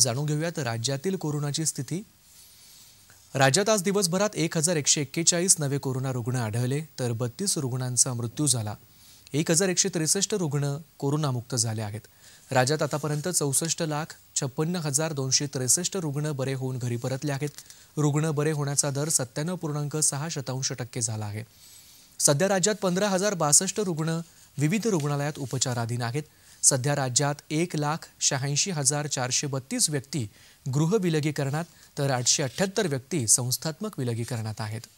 जाणून घेऊयात राज्यातील कोरोनाची स्थिती राज्यात आज दिवसभरात एक हजार एकशे एक्केचाळीस नवे कोरोना रुग्ण आढळले तर बत्तीस रुग्णांचा मृत्यू झाला एक हजार एकशे त्रेसष्ट रुग्ण कोरोनामुक्त झाले आहेत राज्यात आतापर्यंत चौसष्ट लाख छप्पन्न हजार दोनशे त्रेसष्ट रुग्ण बरे होऊन घरी परतले आहेत रुग्ण बरे होण्याचा दर सत्त्याण्णव पूर्णांक सहा शतांश टक्के झाला आहे सध्या राज्यात पंधरा हजार बासष्ट रुग्ण विविध रुग्णालयात उपचाराधीन आहेत सध्या राज्यात एक लाख शहाऐंशी हजार चारशे बत्तीस व्यक्ती गृह विलगीकरणात तर आठशे अठ्ठ्याहत्तर व्यक्ती संस्थात्मक विलगीकरणात आहेत